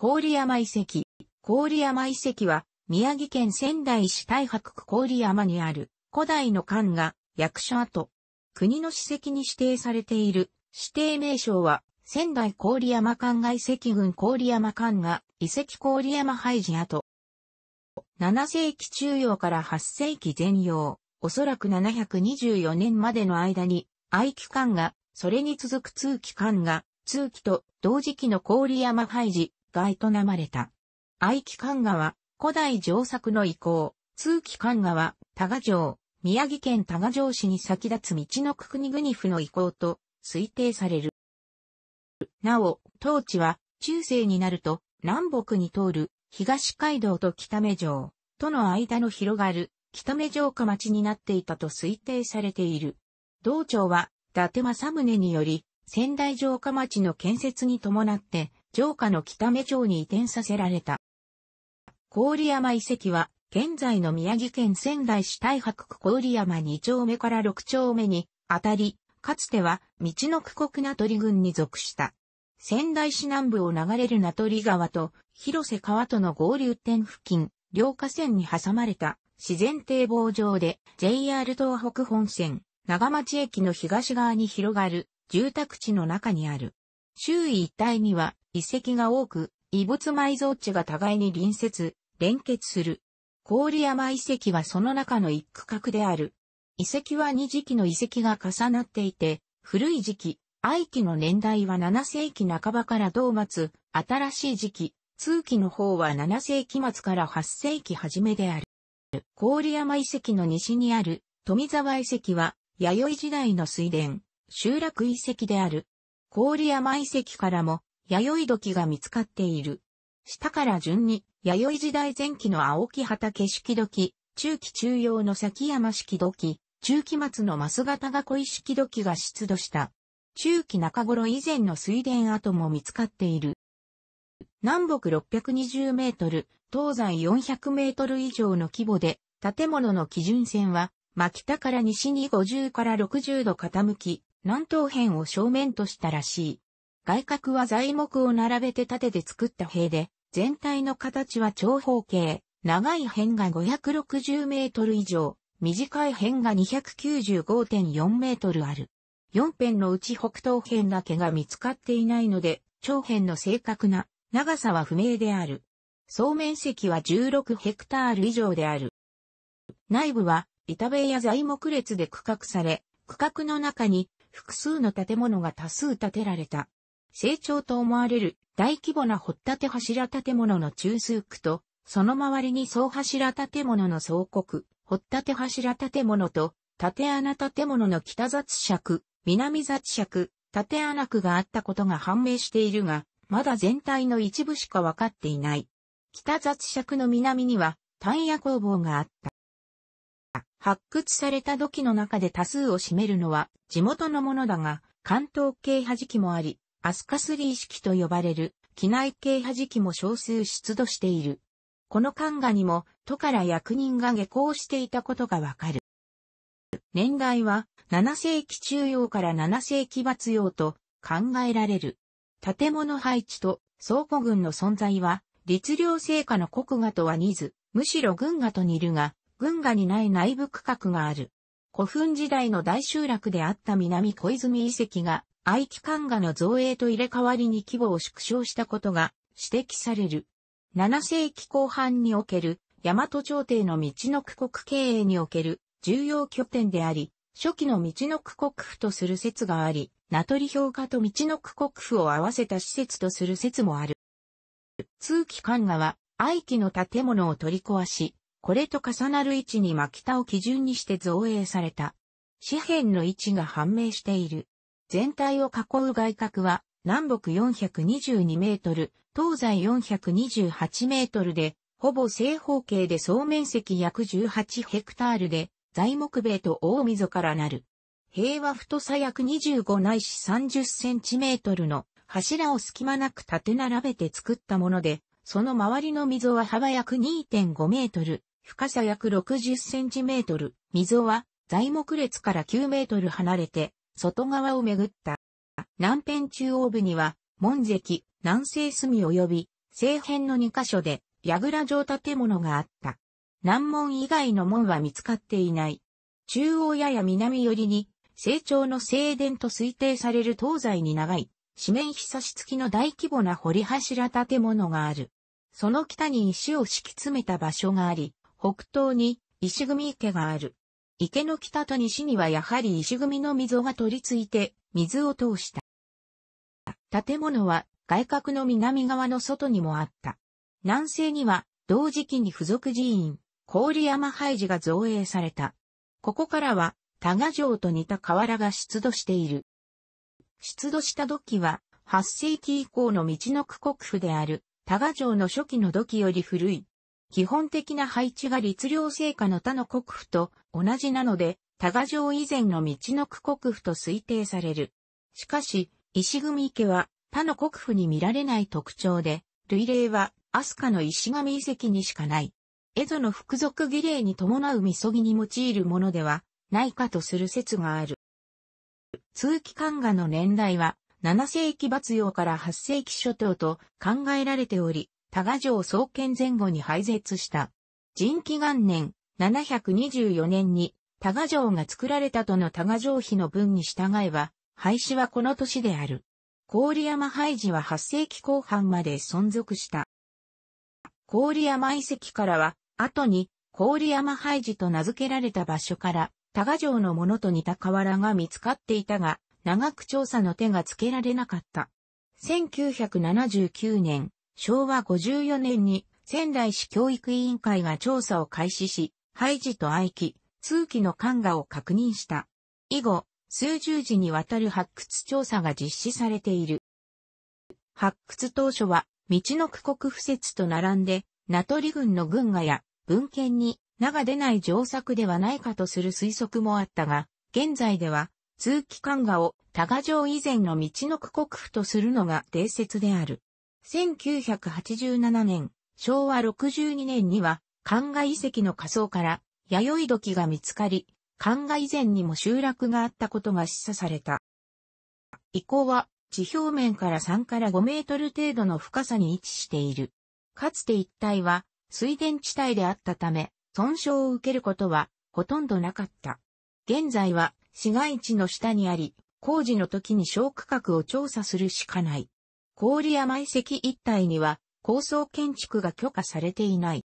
郡山遺跡。郡山遺跡は、宮城県仙台市大白区郡山にある、古代の館が、役所跡。国の史跡に指定されている、指定名称は、仙台郡山館が遺跡群郡山館が遺跡郡山廃寺跡。7世紀中央から8世紀前用。おそらく724年までの間に、愛機館が、それに続く通機館が、通機と同時期の郡山廃寺、と営まれた。愛機関川、古代上作の遺構、通機関川、多賀城、宮城県多賀城市に先立つ道の国国府の遺構と推定される。なお、当地は中世になると南北に通る東街道と北目城との間の広がる北目城下町になっていたと推定されている。道庁は伊達政宗により仙台城下町の建設に伴って城下の北目町に移転させられた。郡山遺跡は、現在の宮城県仙台市大白区郡山2丁目から6丁目に、あたり、かつては、道の区国名取郡に属した。仙台市南部を流れる名取川と、広瀬川との合流点付近、両河川に挟まれた自然堤防上で JR 東北本線長町駅の東側に広がる住宅地の中にある。周囲一帯には遺跡が多く、遺物埋蔵地が互いに隣接、連結する。郡山遺跡はその中の一区画である。遺跡は二時期の遺跡が重なっていて、古い時期、愛期の年代は7世紀半ばから同末、新しい時期、通期の方は7世紀末から8世紀初めである。郡山遺跡の西にある富沢遺跡は、弥生時代の水田、集落遺跡である。郡山遺跡からも弥生土器が見つかっている。下から順に、弥生時代前期の青木畑式土器、中期中央の崎山式土器、中期末のマス型が小石土器が出土した。中期中頃以前の水田跡も見つかっている。南北620メートル、東西400メートル以上の規模で、建物の基準線は、真北から西に50から60度傾き、南東辺を正面としたらしい。外角は材木を並べて縦で作った塀で、全体の形は長方形、長い辺が560メートル以上、短い辺が295.4メートルある。4辺のうち北東辺だけが見つかっていないので、長辺の正確な長さは不明である。総面積は16ヘクタール以上である。内部は板塀や材木列で区画され、区画の中に複数の建物が多数建てられた。成長と思われる大規模な掘立柱建物の中枢区と、その周りに総柱建物の総国、掘立柱建物と、縦穴建物の北雑尺、南雑尺、縦穴区があったことが判明しているが、まだ全体の一部しか分かっていない。北雑尺の南には、単野工房があった。発掘された土器の中で多数を占めるのは地元のものだが、関東系はじきもあり、アスカスリー式と呼ばれる機内系弾時期も少数出土している。この漢画にも都から役人が下校していたことがわかる。年代は7世紀中央から7世紀末用と考えられる。建物配置と倉庫群の存在は、律令成果の国画とは似ず、むしろ軍画と似るが、軍画にない内部区画がある。古墳時代の大集落であった南小泉遺跡が愛機関画の造営と入れ替わりに規模を縮小したことが指摘される。7世紀後半における大和朝廷の道の区国経営における重要拠点であり、初期の道の区国府とする説があり、名取評価と道の区国府を合わせた施設とする説もある。通期官画は、愛機の建物を取り壊し、これと重なる位置に真北を基準にして造営された。紙幣の位置が判明している。全体を囲う外角は南北422メートル、東西428メートルで、ほぼ正方形で総面積約18ヘクタールで、材木塀と大溝からなる。塀は太さ約25ないし30センチメートルの柱を隙間なく縦並べて作ったもので、その周りの溝は幅約2.5メートル、深さ約60センチメートル、溝は材木列から9メートル離れて、外側をめぐった。南辺中央部には、門跡、南西隅及び、西辺の2カ所で、櫓城建物があった。南門以外の門は見つかっていない。中央やや南寄りに、成長の正殿と推定される東西に長い、四面ひさし付きの大規模な堀柱建物がある。その北に石を敷き詰めた場所があり、北東に石組池がある。池の北と西にはやはり石組みの溝が取り付いて、水を通した。建物は外角の南側の外にもあった。南西には同時期に付属寺院、郡山廃寺が造営された。ここからは、多賀城と似た河原が出土している。出土した土器は、8世紀以降の道の区国府である、多賀城の初期の土器より古い、基本的な配置が律令制下の他の国府と同じなので、多賀城以前の道の区国府と推定される。しかし、石組池は他の国府に見られない特徴で、類例は飛鳥の石神遺跡にしかない。江戸の服属儀礼に伴う禊ぎに用いるものではないかとする説がある。通気漢画の年代は7世紀末葉から8世紀初頭と考えられており、多賀城創建前後に廃絶した。人気元年、724年に多賀城が作られたとの多賀城碑の文に従えば、廃止はこの年である。郡山廃寺は8世紀後半まで存続した。郡山遺跡からは、後に郡山廃寺と名付けられた場所から、多賀城のものと似た瓦が見つかっていたが、長く調査の手がつけられなかった。1979年、昭和54年に仙台市教育委員会が調査を開始し、廃児と愛機、通期の看画を確認した。以後、数十時にわたる発掘調査が実施されている。発掘当初は、道の区国不説と並んで、名取郡の軍がや、文献に、名が出ない上作ではないかとする推測もあったが、現在では、通期管画を多賀城以前の道の区国府とするのが定説である。1987年、昭和62年には、灌外遺跡の仮想から、弥生土器が見つかり、灌外以前にも集落があったことが示唆された。遺構は、地表面から3から5メートル程度の深さに位置している。かつて一帯は、水田地帯であったため、損傷を受けることは、ほとんどなかった。現在は、市街地の下にあり、工事の時に小区画を調査するしかない。郡山遺跡一帯には高層建築が許可されていない。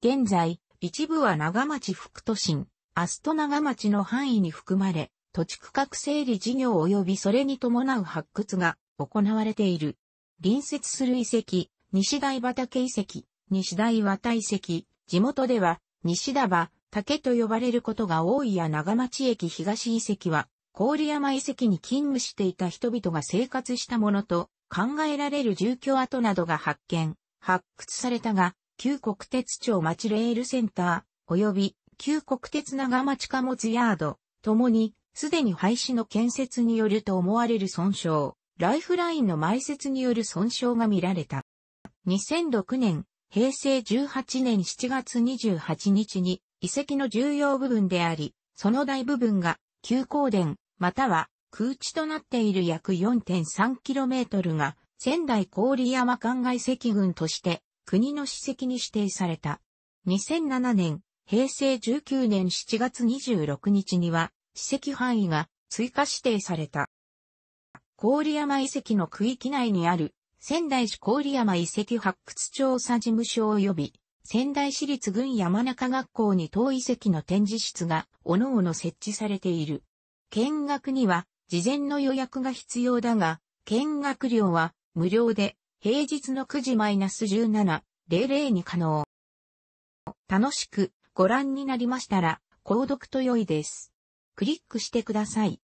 現在、一部は長町副都心、アスト長町の範囲に含まれ、土地区画整理事業及びそれに伴う発掘が行われている。隣接する遺跡、西大畑遺跡、西大綿遺跡、地元では西田場、竹と呼ばれることが多いや長町駅東遺跡は、郡山遺跡に勤務していた人々が生活したものと考えられる住居跡などが発見、発掘されたが、旧国鉄町町レールセンター、及び旧国鉄長町貨物ヤード、ともに、すでに廃止の建設によると思われる損傷、ライフラインの埋設による損傷が見られた。2006年、平成18年7月28日に遺跡の重要部分であり、その大部分が旧光電、または空地となっている約 4.3km が仙台郡山灌外石群として国の史跡に指定された。2007年、平成19年7月26日には史跡範囲が追加指定された。郡山遺跡の区域内にある仙台市郡山遺跡発掘調査事務所及び仙台市立郡山中学校に当遺跡の展示室が各々設置されている。見学には事前の予約が必要だが、見学料は無料で平日の9時マイナス17、00に可能。楽しくご覧になりましたら、購読と良いです。クリックしてください。